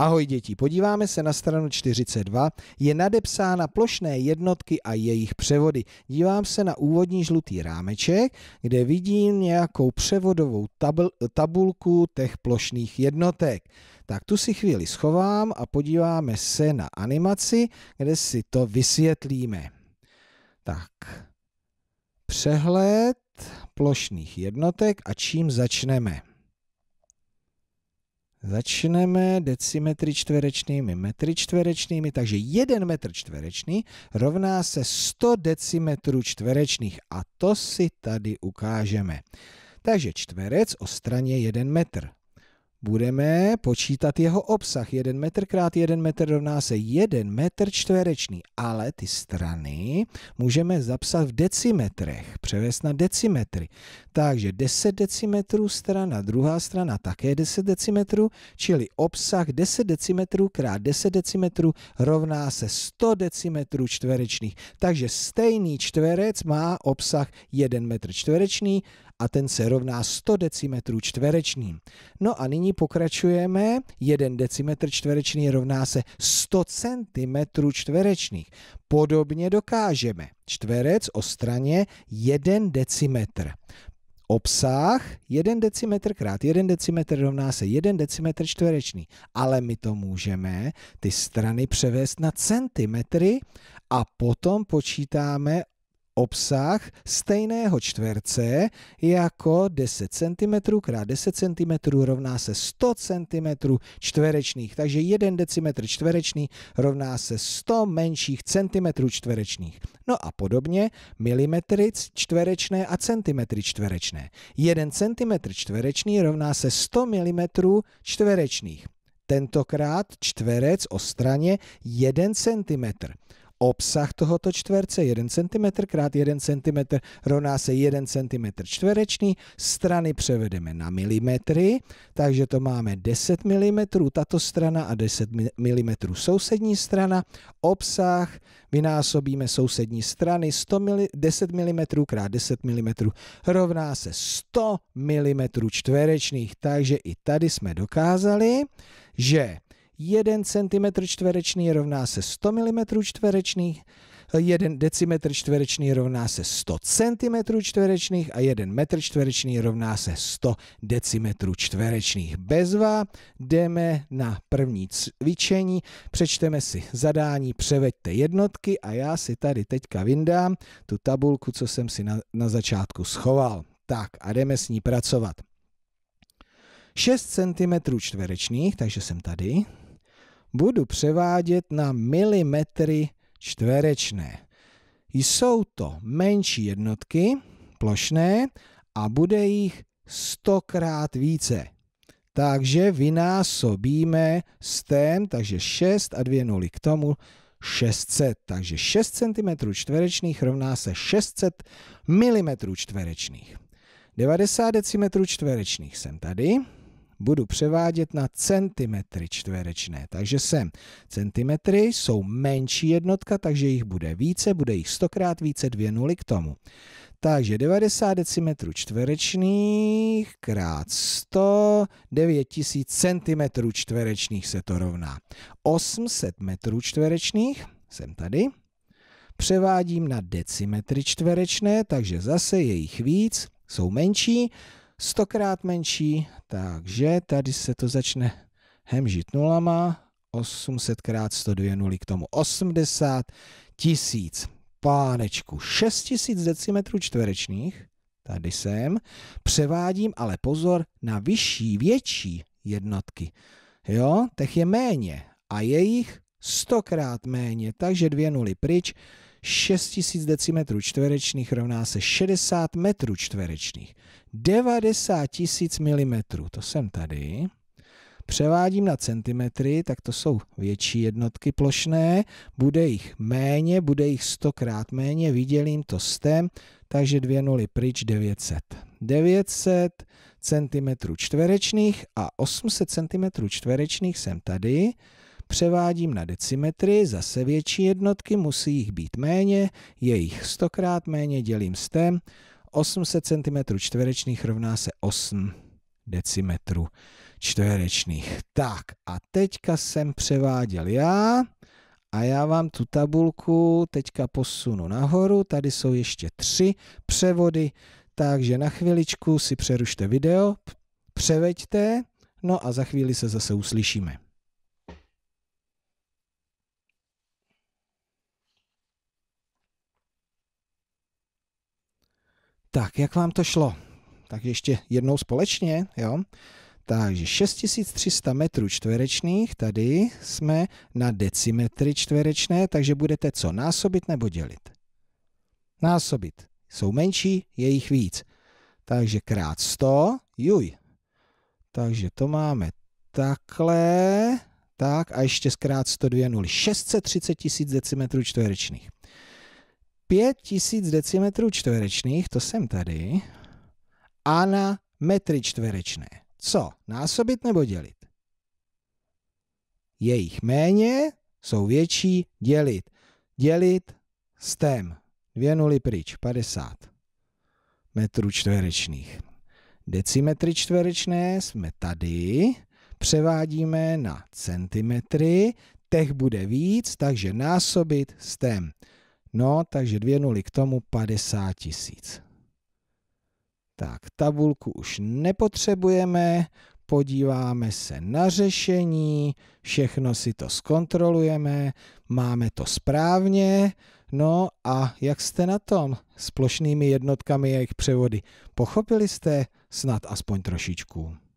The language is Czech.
Ahoj děti, podíváme se na stranu 42. Je nadepsána plošné jednotky a jejich převody. Dívám se na úvodní žlutý rámeček, kde vidím nějakou převodovou tabl, tabulku těch plošných jednotek. Tak tu si chvíli schovám a podíváme se na animaci, kde si to vysvětlíme. Tak, přehled plošných jednotek a čím začneme. Začneme decimetry čtverečnými, metry čtverečnými, takže 1 metr čtvereční rovná se 100 decimetrů čtverečných a to si tady ukážeme. Takže čtverec o straně 1 metr budeme počítat jeho obsah. 1 metr krát 1 metr rovná se 1 metr čtverečný, ale ty strany můžeme zapsat v decimetrech, převést na decimetry. Takže 10 decimetrů strana, druhá strana také 10 decimetrů, čili obsah 10 decimetrů krát 10 decimetrů rovná se 100 decimetrů čtverečných. Takže stejný čtverec má obsah 1 metr čtverečný a ten se rovná 100 decimetrů čtverečným. No a nyní nyní pokračujeme. 1 decimetr čtverečný rovná se 100 cm čtverečných. Podobně dokážeme čtverec o straně 1 decimetr. Obsah 1 decimetr krát 1 decimetr rovná se 1 decimetr čtverečný. Ale my to můžeme ty strany převést na centimetry a potom počítáme obsah stejného čtverce jako 10 cm x 10 cm rovná se 100 cm čtverečných. Takže 1 decimetr čtvereční rovná se 100 menších centimetrů čtverečných. No a podobně milimetry čtverečné a centimetry čtverečné. 1 centimetr čtvereční rovná se 100 mm čtverečných tentokrát čtverec o straně 1 cm. Obsah tohoto čtverce 1 cm x 1 cm rovná se 1 cm čtverečný, Strany převedeme na milimetry, takže to máme 10 mm tato strana a 10 mm sousední strana. Obsah vynásobíme sousední strany 100 mili, 10 mm x 10 mm rovná se 100 mm čtverečných. Takže i tady jsme dokázali, že 1 cm čtvereční rovná se 100 mm čtverečných, 1 decimetr čtvereční rovná se 100 cm čtverečných a 1 metr čtvereční rovná se 100 decimetrů čtverečných. Bezva jdeme na první cvičení, přečteme si zadání, převeďte jednotky a já si tady teďka vyndám tu tabulku, co jsem si na, na začátku schoval. Tak a jdeme s ní pracovat. 6 cm čtverečných, takže jsem tady budu převádět na milimetry čtverečné. Jsou to menší jednotky, plošné, a bude jich stokrát více. Takže vynásobíme s tém, takže 6 a 2 nuly k tomu 600. Takže 6 cm čtverečných rovná se 600 mm čtverečných. 90 decimetrů čtverečných jsem tady budu převádět na centimetry čtverečné. Takže sem centimetry jsou menší jednotka, takže jich bude více, bude jich stokrát více, dvě nuly k tomu. Takže 90 decimetrů čtverečných krát 100, 9000 centimetrů čtverečných se to rovná. 800 metrů čtverečných, jsem tady, převádím na decimetry čtverečné, takže zase je jich víc, jsou menší, stokrát menší, takže tady se to začne hemžit nulama, 800 krát 102 nuly k tomu 80 tisíc pánečku tisíc decimetrů čtverečných, tady jsem, převádím ale pozor na vyšší, větší jednotky. Jo, tech je méně a jejich stokrát méně, takže dvě nuly pryč, 6000 decimetrů čtverečných rovná se 60 metrů čtverečných. 90 tisíc milimetrů, to jsem tady. Převádím na centimetry, tak to jsou větší jednotky plošné, bude jich méně, bude jich stokrát méně, vydělím to stem, takže dvě nuly pryč 900. 900 centimetrů čtverečných a 800 centimetrů čtverečných jsem tady, převádím na decimetry, zase větší jednotky, musí jich být méně, je jich stokrát méně, dělím s stem, 800 cm čtverečných rovná se 8 decimetrů čtverečných. Tak a teďka jsem převáděl já a já vám tu tabulku teďka posunu nahoru, tady jsou ještě tři převody, takže na chviličku si přerušte video, převeďte, no a za chvíli se zase uslyšíme. Tak, jak vám to šlo? Tak ještě jednou společně, jo? Takže 6300 metrů čtverečných, tady jsme na decimetry čtverečné, takže budete co, násobit nebo dělit? Násobit. Jsou menší, je jich víc. Takže krát 100, juj. Takže to máme takhle, tak a ještě zkrát 102 0, 630 tisíc decimetrů čtverečných. 5000 decimetrů čtverečných, to jsem tady, a na metry čtverečné. Co? Násobit nebo dělit? Je jich méně, jsou větší, dělit. Dělit tém. Dvě nuly pryč, 50 metrů čtverečných. Decimetry čtverečné jsme tady, převádíme na centimetry, Teh- bude víc, takže násobit s tém. No, takže dvě nuly k tomu 50 tisíc. Tak, tabulku už nepotřebujeme, podíváme se na řešení, všechno si to zkontrolujeme, máme to správně, no a jak jste na tom s plošnými jednotkami jejich převody? Pochopili jste snad aspoň trošičku?